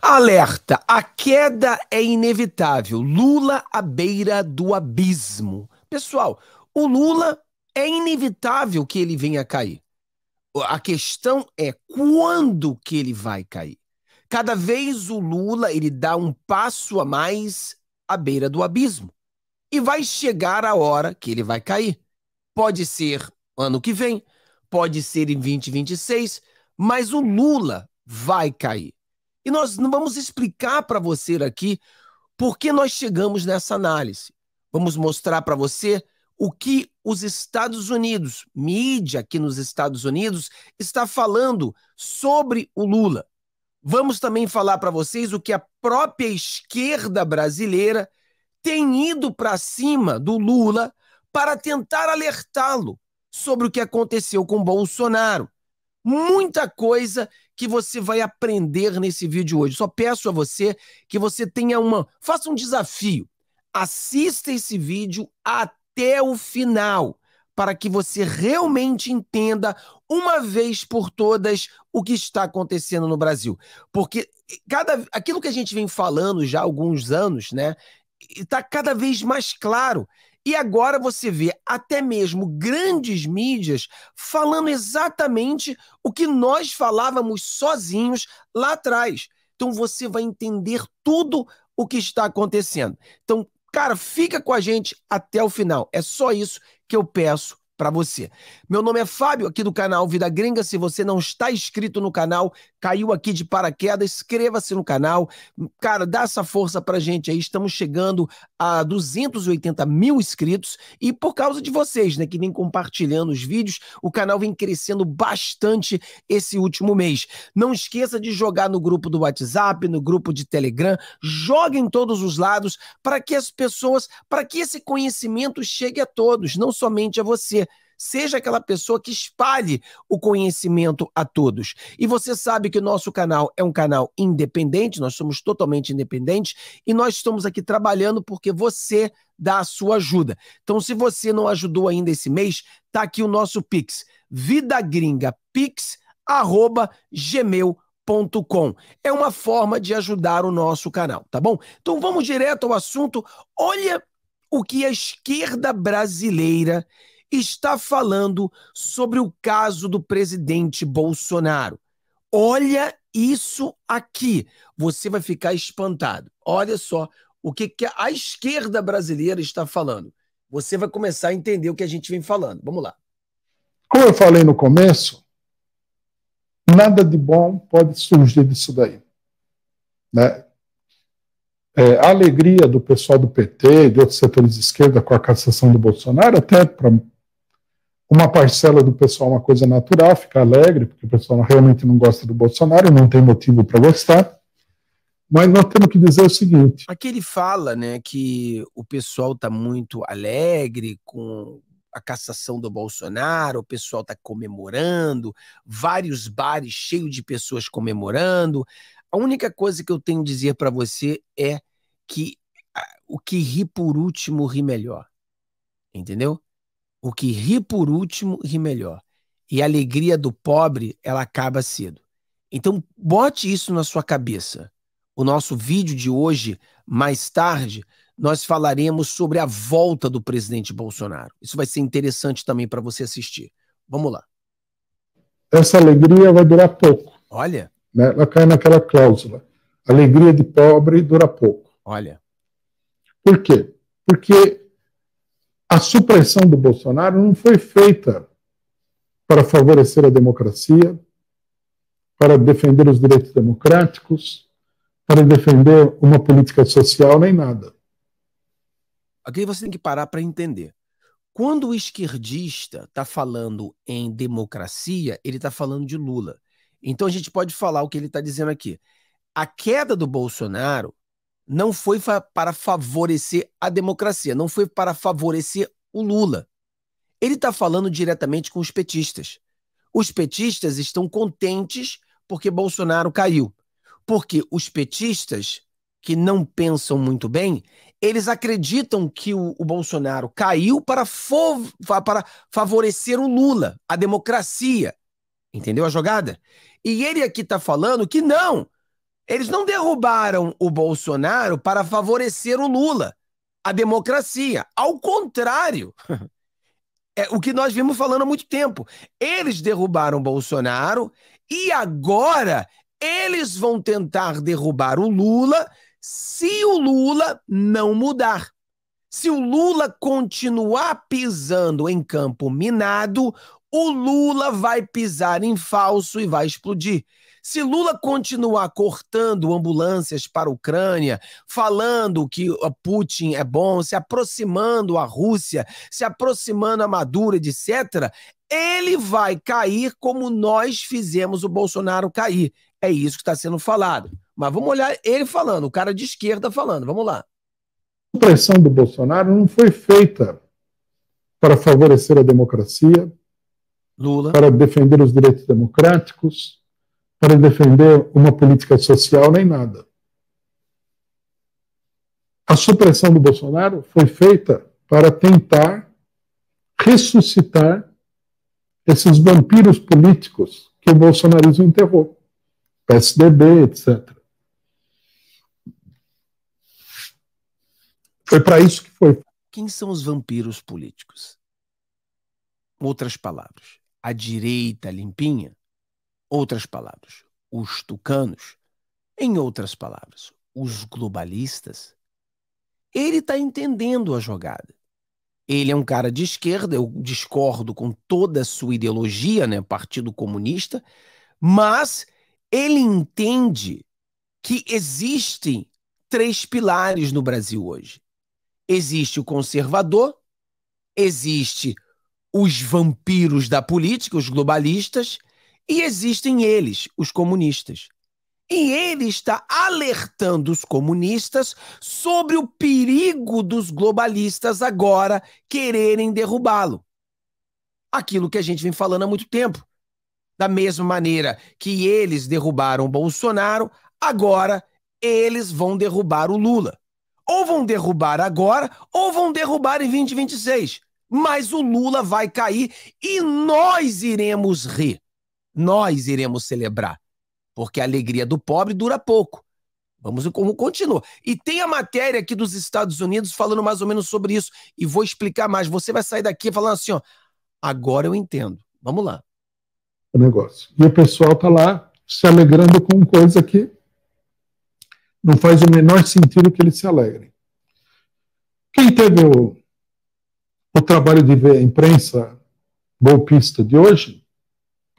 Alerta: a queda é inevitável. Lula à beira do abismo. Pessoal, o Lula é inevitável que ele venha cair. A questão é quando que ele vai cair. Cada vez o Lula ele dá um passo a mais à beira do abismo. E vai chegar a hora que ele vai cair. Pode ser ano que vem, pode ser em 2026, mas o Lula vai cair. E nós não vamos explicar para você aqui por que nós chegamos nessa análise. Vamos mostrar para você o que os Estados Unidos, mídia aqui nos Estados Unidos, está falando sobre o Lula. Vamos também falar para vocês o que a própria esquerda brasileira tem ido para cima do Lula para tentar alertá-lo sobre o que aconteceu com Bolsonaro. Muita coisa que você vai aprender nesse vídeo hoje. Só peço a você que você tenha uma. Faça um desafio. Assista esse vídeo até o final, para que você realmente entenda, uma vez por todas, o que está acontecendo no Brasil. Porque cada, aquilo que a gente vem falando já há alguns anos, né? Está cada vez mais claro e agora você vê até mesmo grandes mídias falando exatamente o que nós falávamos sozinhos lá atrás. Então você vai entender tudo o que está acontecendo. Então, cara, fica com a gente até o final. É só isso que eu peço para você. Meu nome é Fábio, aqui do canal Vida Gringa. Se você não está inscrito no canal, caiu aqui de paraquedas, inscreva-se no canal. Cara, dá essa força pra gente aí. Estamos chegando a 280 mil inscritos e por causa de vocês, né, que vem compartilhando os vídeos, o canal vem crescendo bastante esse último mês. Não esqueça de jogar no grupo do WhatsApp, no grupo de Telegram, joga em todos os lados para que as pessoas, para que esse conhecimento chegue a todos, não somente a você. Seja aquela pessoa que espalhe o conhecimento a todos. E você sabe que o nosso canal é um canal independente, nós somos totalmente independentes e nós estamos aqui trabalhando porque você dá a sua ajuda. Então, se você não ajudou ainda esse mês, tá aqui o nosso Pix, vidagringapix@gmail.com é uma forma de ajudar o nosso canal, tá bom? Então vamos direto ao assunto. Olha o que a esquerda brasileira está falando sobre o caso do presidente Bolsonaro. Olha isso aqui, você vai ficar espantado. Olha só o que, que a esquerda brasileira está falando. Você vai começar a entender o que a gente vem falando. Vamos lá. Como eu falei no começo, nada de bom pode surgir disso daí. Né? É, a alegria do pessoal do PT e de outros setores de esquerda com a cassação do Bolsonaro, até para uma parcela do pessoal é uma coisa natural, fica alegre, porque o pessoal realmente não gosta do Bolsonaro, não tem motivo para gostar. Mas nós temos que dizer o seguinte. Aqui ele fala né, que o pessoal está muito alegre com a cassação do Bolsonaro, o pessoal está comemorando, vários bares cheios de pessoas comemorando. A única coisa que eu tenho a dizer para você é que o que ri por último ri melhor. Entendeu? O que ri por último, ri melhor. E a alegria do pobre, ela acaba cedo. Então, bote isso na sua cabeça. O nosso vídeo de hoje, mais tarde, nós falaremos sobre a volta do presidente Bolsonaro. Isso vai ser interessante também para você assistir. Vamos lá. Essa alegria vai durar pouco. Olha. Né? Ela cai naquela cláusula. Alegria de pobre dura pouco. Olha. Por quê? Porque a supressão do Bolsonaro não foi feita para favorecer a democracia, para defender os direitos democráticos, para defender uma política social, nem nada. Aqui você tem que parar para entender. Quando o esquerdista está falando em democracia, ele está falando de Lula. Então a gente pode falar o que ele está dizendo aqui. A queda do Bolsonaro não foi fa para favorecer a democracia, não foi para favorecer o Lula. Ele está falando diretamente com os petistas. Os petistas estão contentes porque Bolsonaro caiu. Porque os petistas, que não pensam muito bem, eles acreditam que o, o Bolsonaro caiu para, para favorecer o Lula, a democracia. Entendeu a jogada? E ele aqui está falando que não, eles não derrubaram o Bolsonaro para favorecer o Lula, a democracia. Ao contrário, é o que nós vimos falando há muito tempo. Eles derrubaram o Bolsonaro e agora eles vão tentar derrubar o Lula se o Lula não mudar. Se o Lula continuar pisando em campo minado, o Lula vai pisar em falso e vai explodir. Se Lula continuar cortando ambulâncias para a Ucrânia, falando que Putin é bom, se aproximando a Rússia, se aproximando a Maduro, etc., ele vai cair como nós fizemos o Bolsonaro cair. É isso que está sendo falado. Mas vamos olhar ele falando, o cara de esquerda falando. Vamos lá. A pressão do Bolsonaro não foi feita para favorecer a democracia, Lula. para defender os direitos democráticos, para defender uma política social nem nada. A supressão do Bolsonaro foi feita para tentar ressuscitar esses vampiros políticos que o bolsonarismo enterrou PSDB, etc. Foi para isso que foi. Quem são os vampiros políticos? Outras palavras, a direita limpinha outras palavras, os tucanos, em outras palavras, os globalistas, ele está entendendo a jogada. Ele é um cara de esquerda, eu discordo com toda a sua ideologia, né, Partido Comunista, mas ele entende que existem três pilares no Brasil hoje. Existe o conservador, existe os vampiros da política, os globalistas, e existem eles, os comunistas. E ele está alertando os comunistas sobre o perigo dos globalistas agora quererem derrubá-lo. Aquilo que a gente vem falando há muito tempo. Da mesma maneira que eles derrubaram Bolsonaro, agora eles vão derrubar o Lula. Ou vão derrubar agora, ou vão derrubar em 2026. Mas o Lula vai cair e nós iremos rir nós iremos celebrar, porque a alegria do pobre dura pouco. Vamos ver como continua. E tem a matéria aqui dos Estados Unidos falando mais ou menos sobre isso, e vou explicar mais. Você vai sair daqui falando assim, ó, agora eu entendo. Vamos lá. O negócio. E o pessoal tá lá se alegrando com coisa que não faz o menor sentido que eles se alegrem. Quem teve o, o trabalho de ver a imprensa golpista de hoje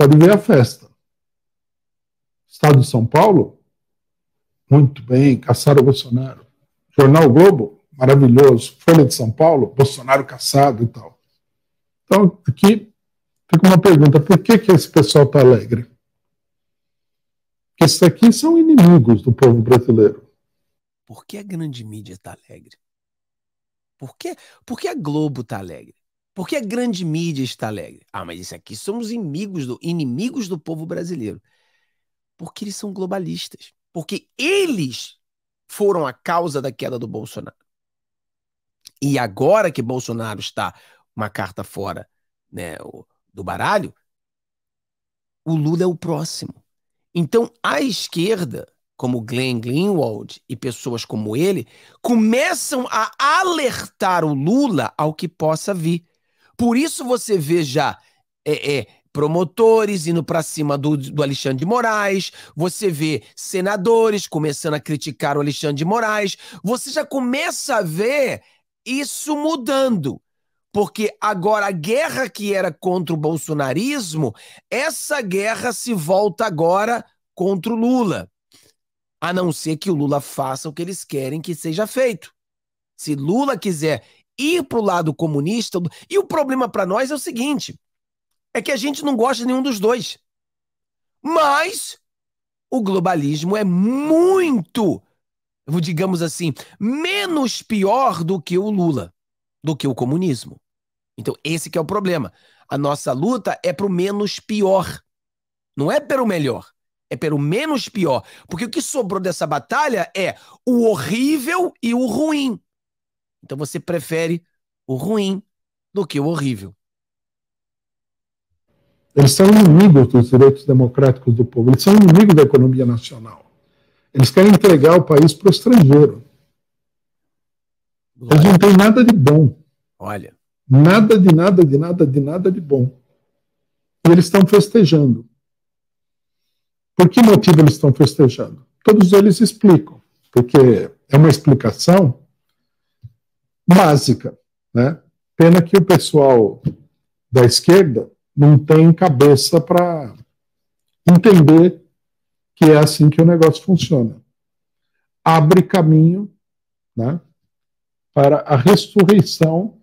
Pode ver a festa. Estado de São Paulo? Muito bem, caçaram o Bolsonaro. Jornal Globo? Maravilhoso. Folha de São Paulo? Bolsonaro caçado e tal. Então, aqui fica uma pergunta: por que, que esse pessoal está alegre? Porque esses aqui são inimigos do povo brasileiro. Por que a grande mídia está alegre? Por que, por que a Globo está alegre? Por que a grande mídia está alegre? Ah, mas isso aqui somos inimigos do, inimigos do povo brasileiro. Porque eles são globalistas. Porque eles foram a causa da queda do Bolsonaro. E agora que Bolsonaro está uma carta fora né, do baralho, o Lula é o próximo. Então a esquerda, como Glenn Greenwald e pessoas como ele, começam a alertar o Lula ao que possa vir. Por isso você vê já é, é, promotores indo para cima do, do, Alexandre de Moraes, você vê senadores começando a criticar o Alexandre de Moraes, você já começa a ver isso mudando. Porque agora a guerra que era contra o bolsonarismo, essa guerra se volta agora contra o Lula. A não ser que o Lula faça o que eles querem que seja feito. Se Lula quiser ir para o lado comunista. E o problema para nós é o seguinte: é que a gente não gosta de nenhum dos dois. Mas o globalismo é muito, digamos assim, menos pior do que o Lula, do que o comunismo. Então, esse que é o problema. A nossa luta é para o menos pior. Não é pelo melhor, é pelo menos pior. Porque o que sobrou dessa batalha é o horrível e o ruim. Então você prefere o ruim do que o horrível. Eles são inimigos dos direitos democráticos do povo, eles são inimigos da economia nacional. Eles querem entregar o país para o estrangeiro. Eles não têm nada de bom. Olha. Nada de nada, de nada, de nada de bom. E eles estão festejando. Por que motivo eles estão festejando? Todos eles explicam, porque é uma explicação básica. Né? Pena que o pessoal da esquerda não tem cabeça para entender que é assim que o negócio funciona. Abre caminho né, para a ressurreição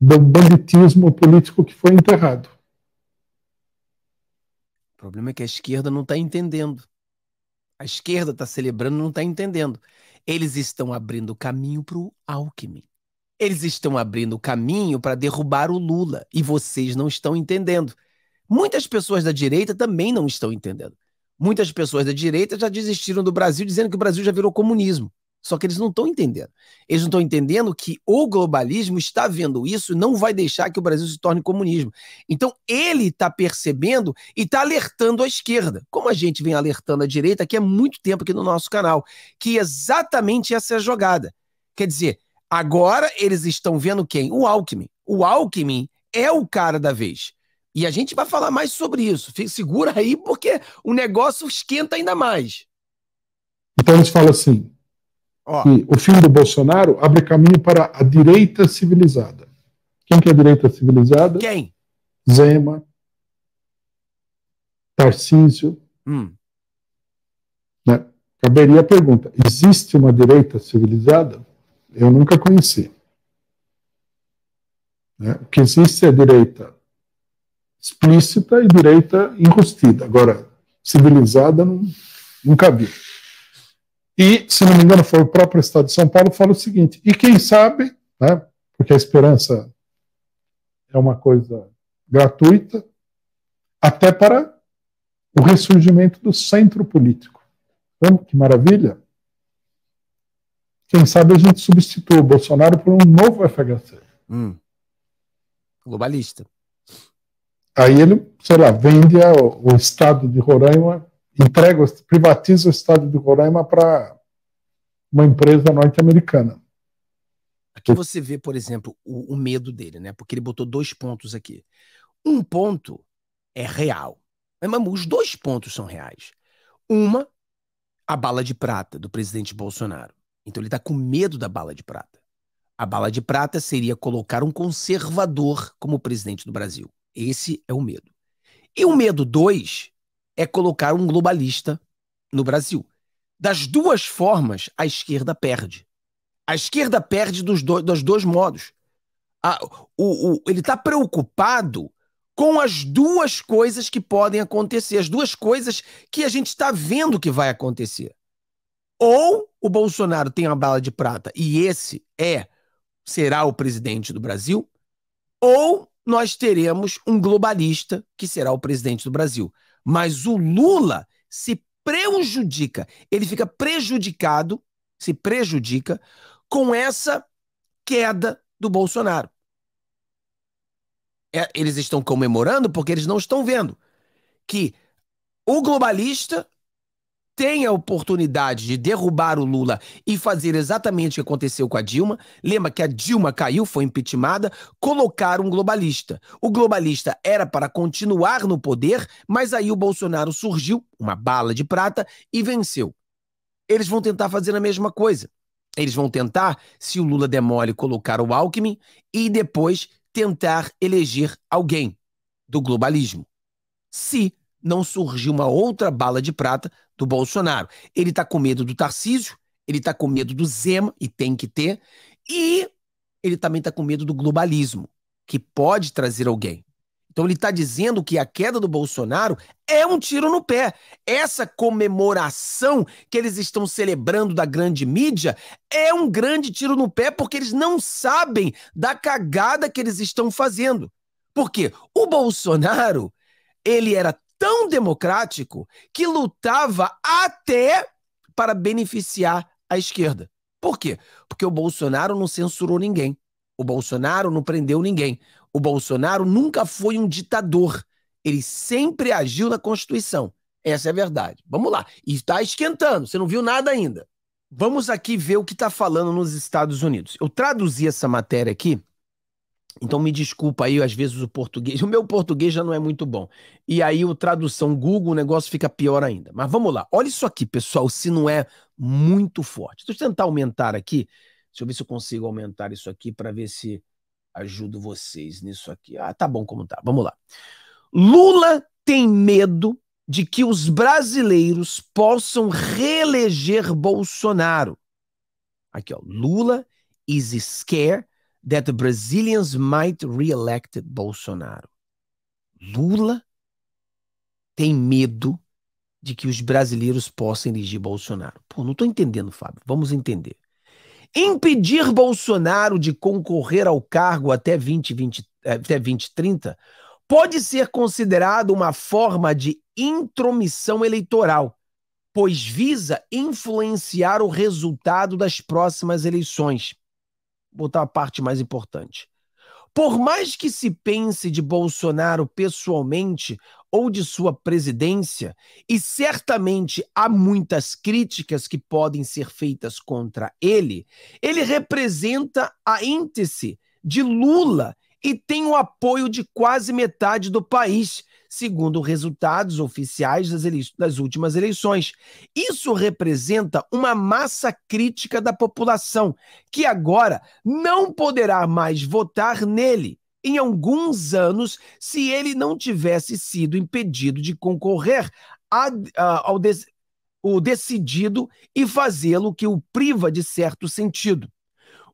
do banditismo político que foi enterrado. O problema é que a esquerda não está entendendo. A esquerda está celebrando não está entendendo. Eles estão abrindo caminho para o Alckmin. Eles estão abrindo caminho para derrubar o Lula. E vocês não estão entendendo. Muitas pessoas da direita também não estão entendendo. Muitas pessoas da direita já desistiram do Brasil dizendo que o Brasil já virou comunismo. Só que eles não estão entendendo. Eles não estão entendendo que o globalismo está vendo isso e não vai deixar que o Brasil se torne comunismo. Então, ele está percebendo e está alertando a esquerda, como a gente vem alertando a direita aqui há muito tempo aqui no nosso canal, que exatamente essa é a jogada. Quer dizer, agora eles estão vendo quem? O Alckmin. O Alckmin é o cara da vez. E a gente vai falar mais sobre isso. Segura aí, porque o negócio esquenta ainda mais. Então, a gente fala assim: que o filme do Bolsonaro abre caminho para a direita civilizada. Quem que é a direita civilizada? Quem? Zema, Tarcísio. Hum. Né? Caberia a pergunta: existe uma direita civilizada? Eu nunca conheci. Né? O que existe é direita explícita e direita enrustida. Agora, civilizada, não, nunca vi. E, se não me engano, foi o próprio Estado de São Paulo fala o seguinte: e quem sabe, né, porque a esperança é uma coisa gratuita, até para o ressurgimento do centro político. Então, que maravilha! Quem sabe a gente substitua o Bolsonaro por um novo FHC. Hum. Globalista. Aí ele, sei lá, vende o estado de Roraima entrega, privatiza o estádio do Roraima para uma empresa norte-americana. Aqui você vê, por exemplo, o, o, medo dele, né? Porque ele botou dois pontos aqui. Um ponto é real. Mas, os dois pontos são reais. Uma, a bala de prata do presidente Bolsonaro. Então ele está com medo da bala de prata. A bala de prata seria colocar um conservador como presidente do Brasil. Esse é o medo. E o medo dois é colocar um globalista no Brasil. Das duas formas, a esquerda perde. A esquerda perde dos, do, dos dois modos. A, o, o, ele está preocupado com as duas coisas que podem acontecer, as duas coisas que a gente está vendo que vai acontecer. Ou o Bolsonaro tem uma bala de prata e esse é, será o presidente do Brasil, ou nós teremos um globalista que será o presidente do Brasil. Mas o Lula se prejudica, ele fica prejudicado, se prejudica com essa queda do Bolsonaro. É, eles estão comemorando porque eles não estão vendo que o globalista tem a oportunidade de derrubar o Lula e fazer exatamente o que aconteceu com a Dilma, lembra que a Dilma caiu, foi impeachmentada, colocaram um globalista. O globalista era para continuar no poder, mas aí o Bolsonaro surgiu, uma bala de prata, e venceu. Eles vão tentar fazer a mesma coisa. Eles vão tentar, se o Lula demole, colocar o Alckmin e depois tentar eleger alguém do globalismo. Se não surgir uma outra bala de prata do Bolsonaro. Ele está com medo do Tarcísio, ele está com medo do Zema, e tem que ter, e ele também está com medo do globalismo, que pode trazer alguém. Então ele está dizendo que a queda do Bolsonaro é um tiro no pé. Essa comemoração que eles estão celebrando da grande mídia é um grande tiro no pé porque eles não sabem da cagada que eles estão fazendo. Por quê? O Bolsonaro, ele era tão democrático que lutava até para beneficiar a esquerda. Por quê? Porque o Bolsonaro não censurou ninguém. O Bolsonaro não prendeu ninguém. O Bolsonaro nunca foi um ditador. Ele sempre agiu na Constituição. Essa é a verdade. Vamos lá. E está esquentando. Você não viu nada ainda. Vamos aqui ver o que está falando nos Estados Unidos. Eu traduzi essa matéria aqui então me desculpa aí, às vezes o português, o meu português já não é muito bom. E aí o tradução Google, o negócio fica pior ainda. Mas vamos lá. Olha isso aqui, pessoal, se não é muito forte. Deixa eu tentar aumentar aqui. Deixa eu ver se eu consigo aumentar isso aqui para ver se ajudo vocês nisso aqui. Ah, tá bom como tá. Vamos lá. Lula tem medo de que os brasileiros possam reeleger Bolsonaro. Aqui, ó. Lula is scared that the Brazilians might re-elect Bolsonaro. Lula tem medo de que os brasileiros possam eleger Bolsonaro. Pô, não estou entendendo, Fábio. Vamos entender. Impedir Bolsonaro de concorrer ao cargo até eh, até 2030 pode ser considerado uma forma de intromissão eleitoral, pois visa influenciar o resultado das próximas eleições botar a parte mais importante. Por mais que se pense de Bolsonaro pessoalmente ou de sua presidência, e certamente há muitas críticas que podem ser feitas contra ele, ele representa a íntese de Lula e tem o apoio de quase metade do país, segundo resultados oficiais das, das, últimas eleições. Isso representa uma massa crítica da população, que agora não poderá mais votar nele em alguns anos se ele não tivesse sido impedido de concorrer a, a, ao de, o decidido e fazê-lo que o priva de certo sentido.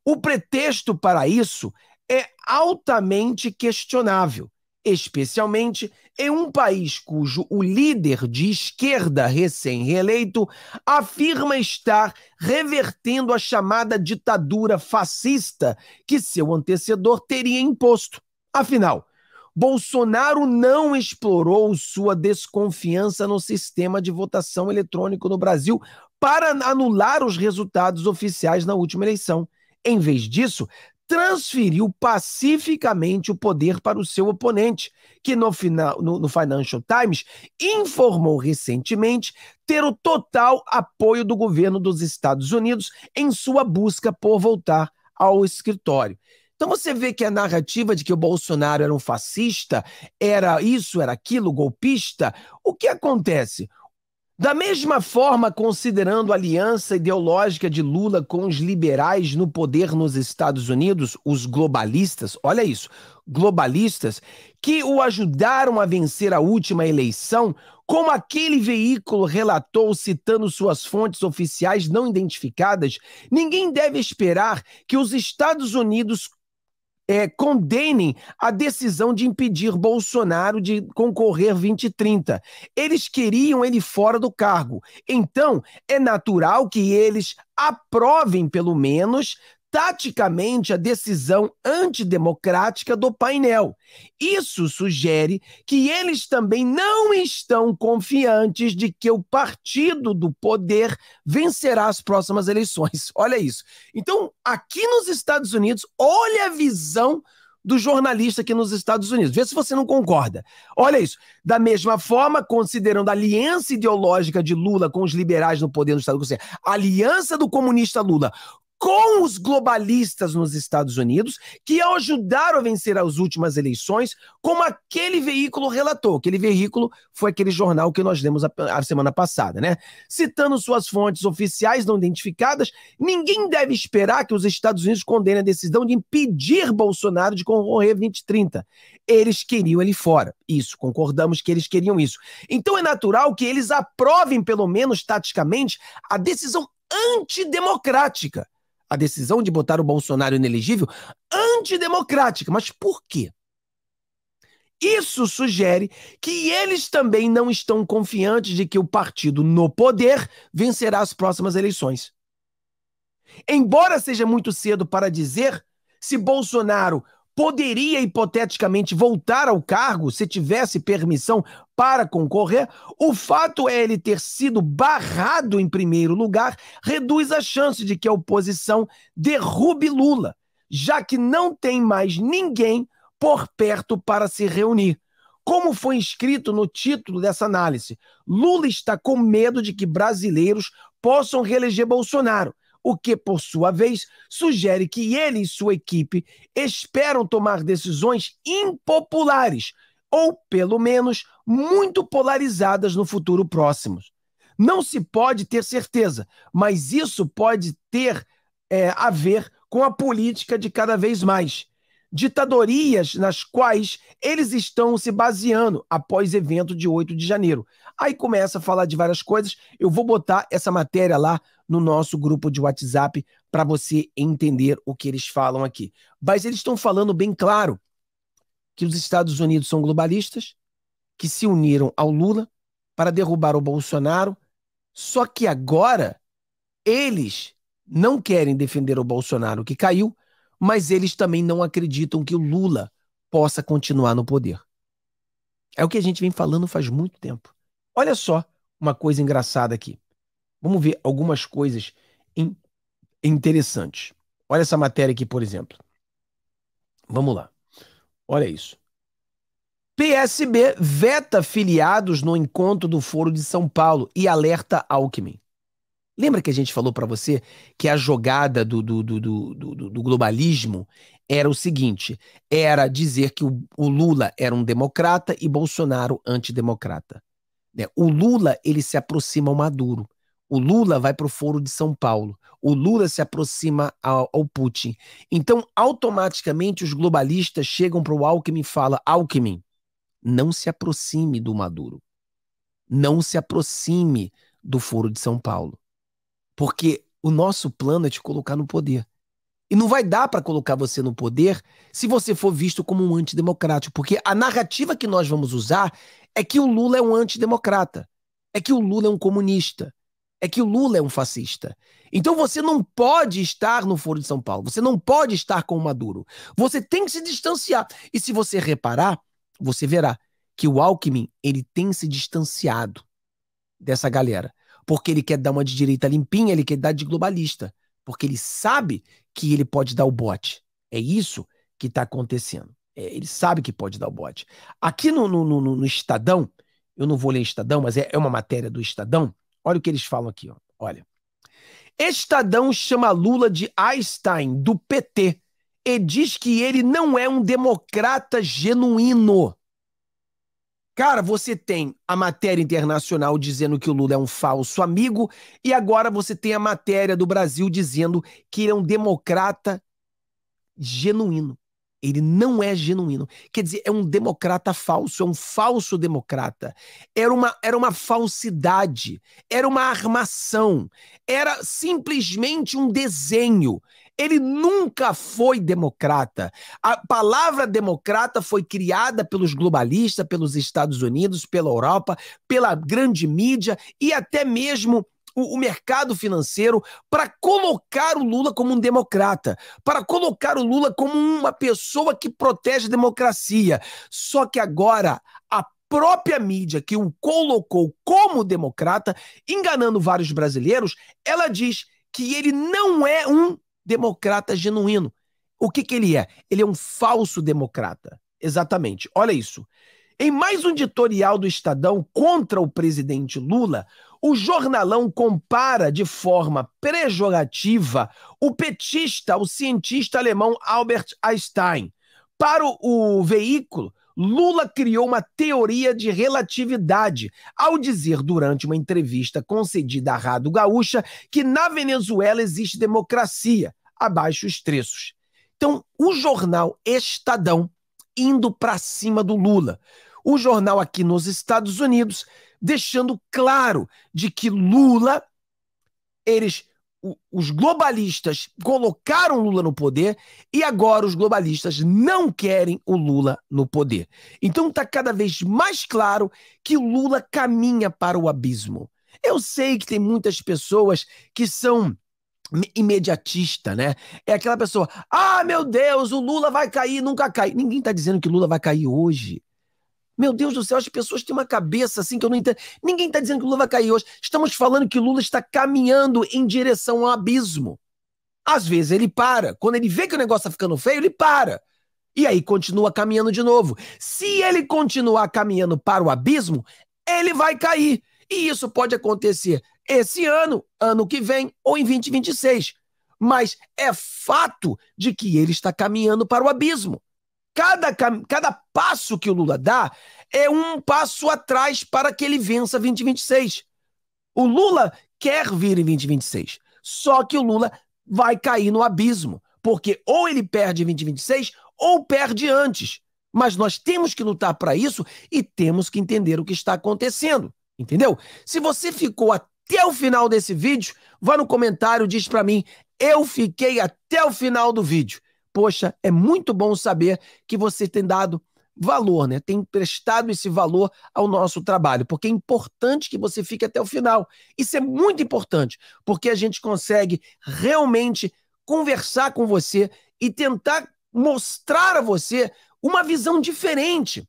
O pretexto para isso é altamente questionável especialmente em um país cujo o líder de esquerda recém-reeleito afirma estar revertendo a chamada ditadura fascista que seu antecessor teria imposto. Afinal, Bolsonaro não explorou sua desconfiança no sistema de votação eletrônico no Brasil para anular os resultados oficiais na última eleição. Em vez disso, transferiu pacificamente o poder para o seu oponente, que no, final, no, no, Financial Times informou recentemente ter o total apoio do governo dos Estados Unidos em sua busca por voltar ao escritório. Então você vê que a narrativa de que o Bolsonaro era um fascista, era isso, era aquilo, golpista, o que acontece? Da mesma forma, considerando a aliança ideológica de Lula com os liberais no poder nos Estados Unidos, os globalistas, olha isso, globalistas, que o ajudaram a vencer a última eleição, como aquele veículo relatou citando suas fontes oficiais não identificadas, ninguém deve esperar que os Estados Unidos é, condenem a decisão de impedir Bolsonaro de concorrer 2030. Eles queriam ele fora do cargo. Então, é natural que eles aprovem, pelo menos, taticamente a decisão antidemocrática do painel. Isso sugere que eles também não estão confiantes de que o partido do poder vencerá as próximas eleições. Olha isso. Então, aqui nos Estados Unidos, olha a visão do jornalista aqui nos Estados Unidos. Vê se você não concorda. Olha isso. Da mesma forma, considerando a aliança ideológica de Lula com os liberais no poder do Estado, a aliança do comunista Lula com os globalistas nos Estados Unidos, que ajudaram a vencer as últimas eleições, como aquele veículo relatou. Aquele veículo foi aquele jornal que nós lemos a, a semana passada, né? Citando suas fontes oficiais não identificadas, ninguém deve esperar que os Estados Unidos condenem a decisão de impedir Bolsonaro de concorrer 2030. Eles queriam ele fora. Isso, concordamos que eles queriam isso. Então é natural que eles aprovem, pelo menos taticamente, a decisão antidemocrática a decisão de botar o Bolsonaro inelegível antidemocrática. Mas por quê? Isso sugere que eles também não estão confiantes de que o partido no poder vencerá as próximas eleições. Embora seja muito cedo para dizer se Bolsonaro poderia hipoteticamente voltar ao cargo se tivesse permissão para concorrer, o fato é ele ter sido barrado em primeiro lugar reduz a chance de que a oposição derrube Lula, já que não tem mais ninguém por perto para se reunir. Como foi escrito no título dessa análise, Lula está com medo de que brasileiros possam reeleger Bolsonaro o que, por sua vez, sugere que ele e sua equipe esperam tomar decisões impopulares ou, pelo menos, muito polarizadas no futuro próximo. Não se pode ter certeza, mas isso pode ter é, a ver com a política de cada vez mais. Ditadorias nas quais eles estão se baseando após evento de 8 de janeiro. Aí começa a falar de várias coisas. Eu vou botar essa matéria lá no nosso grupo de WhatsApp para você entender o que eles falam aqui. Mas eles estão falando bem claro que os Estados Unidos são globalistas, que se uniram ao Lula para derrubar o Bolsonaro, só que agora eles não querem defender o Bolsonaro que caiu, mas eles também não acreditam que o Lula possa continuar no poder. É o que a gente vem falando faz muito tempo. Olha só uma coisa engraçada aqui. Vamos ver algumas coisas in interessantes. Olha essa matéria aqui, por exemplo. Vamos lá. Olha isso. PSB veta filiados no encontro do Foro de São Paulo e alerta Alckmin. Lembra que a gente falou para você que a jogada do, do, do, do, globalismo era o seguinte: era dizer que o, o Lula era um democrata e Bolsonaro antidemocrata. Né? O Lula ele se aproxima ao Maduro. O Lula vai para o Foro de São Paulo. O Lula se aproxima ao, ao Putin. Então, automaticamente, os globalistas chegam para o Alckmin e falam: Alckmin, não se aproxime do Maduro. Não se aproxime do Foro de São Paulo. Porque o nosso plano é te colocar no poder. E não vai dar para colocar você no poder se você for visto como um antidemocrático. Porque a narrativa que nós vamos usar é que o Lula é um antidemocrata. É que o Lula é um comunista é que o Lula é um fascista. Então você não pode estar no Foro de São Paulo, você não pode estar com o Maduro. Você tem que se distanciar. E se você reparar, você verá que o Alckmin, ele tem se distanciado dessa galera, porque ele quer dar uma de direita limpinha, ele quer dar de globalista, porque ele sabe que ele pode dar o bote. É isso que está acontecendo. É, ele sabe que pode dar o bote. Aqui no, no, no, no Estadão, eu não vou ler Estadão, mas é, é uma matéria do Estadão, Olha o que eles falam aqui. Ó. Olha. Estadão chama Lula de Einstein, do PT, e diz que ele não é um democrata genuíno. Cara, você tem a matéria internacional dizendo que o Lula é um falso amigo, e agora você tem a matéria do Brasil dizendo que ele é um democrata genuíno. Ele não é genuíno. Quer dizer, é um democrata falso, é um falso democrata. Era uma, era uma falsidade, era uma armação, era simplesmente um desenho. Ele nunca foi democrata. A palavra democrata foi criada pelos globalistas, pelos Estados Unidos, pela Europa, pela grande mídia e até mesmo o, o mercado financeiro para colocar o Lula como um democrata, para colocar o Lula como uma pessoa que protege a democracia. Só que agora a própria mídia que o colocou como democrata, enganando vários brasileiros, ela diz que ele não é um democrata genuíno. O que, que ele é? Ele é um falso democrata. Exatamente. Olha isso. Em mais um editorial do Estadão contra o presidente Lula, o jornalão compara de forma pejorativa o petista o cientista alemão Albert Einstein. Para o veículo, Lula criou uma teoria de relatividade ao dizer durante uma entrevista concedida à Rádio Gaúcha que na Venezuela existe democracia, abaixo os trechos. Então, o jornal Estadão indo para cima do Lula. O jornal aqui nos Estados Unidos deixando claro de que Lula, eles, os globalistas colocaram Lula no poder e agora os globalistas não querem o Lula no poder. Então está cada vez mais claro que Lula caminha para o abismo. Eu sei que tem muitas pessoas que são imediatista, né? É aquela pessoa, ah, meu Deus, o Lula vai cair, nunca cai. Ninguém tá dizendo que Lula vai cair hoje. Meu Deus do céu, as pessoas têm uma cabeça assim que eu não entendo. Ninguém tá dizendo que Lula vai cair hoje. Estamos falando que Lula está caminhando em direção ao abismo. Às vezes ele para. Quando ele vê que o negócio tá ficando feio, ele para. E aí continua caminhando de novo. Se ele continuar caminhando para o abismo, ele vai cair. E isso pode acontecer esse ano, ano que vem ou em 2026. Mas é fato de que ele está caminhando para o abismo. Cada, cada passo que o Lula dá é um passo atrás para que ele vença 2026. O Lula quer vir em 2026, só que o Lula vai cair no abismo, porque ou ele perde em 2026 ou perde antes. Mas nós temos que lutar para isso e temos que entender o que está acontecendo. Entendeu? Se você ficou até o final desse vídeo, vá no comentário, diz para mim, eu fiquei até o final do vídeo. Poxa, é muito bom saber que você tem dado valor, né? Tem prestado esse valor ao nosso trabalho, porque é importante que você fique até o final. Isso é muito importante, porque a gente consegue realmente conversar com você e tentar mostrar a você uma visão diferente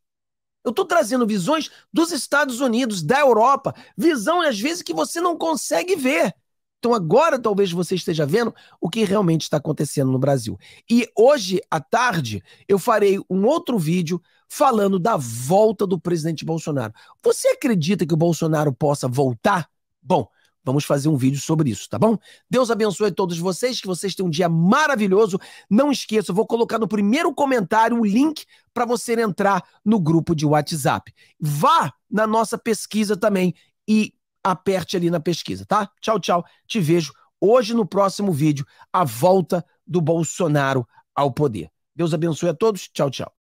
eu estou trazendo visões dos Estados Unidos, da Europa, visão às vezes que você não consegue ver. Então agora talvez você esteja vendo o que realmente está acontecendo no Brasil. E hoje à tarde eu farei um outro vídeo falando da volta do presidente Bolsonaro. Você acredita que o Bolsonaro possa voltar? Bom, Vamos fazer um vídeo sobre isso, tá bom? Deus abençoe todos vocês, que vocês tenham um dia maravilhoso. Não esqueça, eu vou colocar no primeiro comentário o link para você entrar no grupo de WhatsApp. Vá na nossa pesquisa também e aperte ali na pesquisa, tá? Tchau, tchau. Te vejo hoje no próximo vídeo, a volta do Bolsonaro ao poder. Deus abençoe a todos. Tchau, tchau.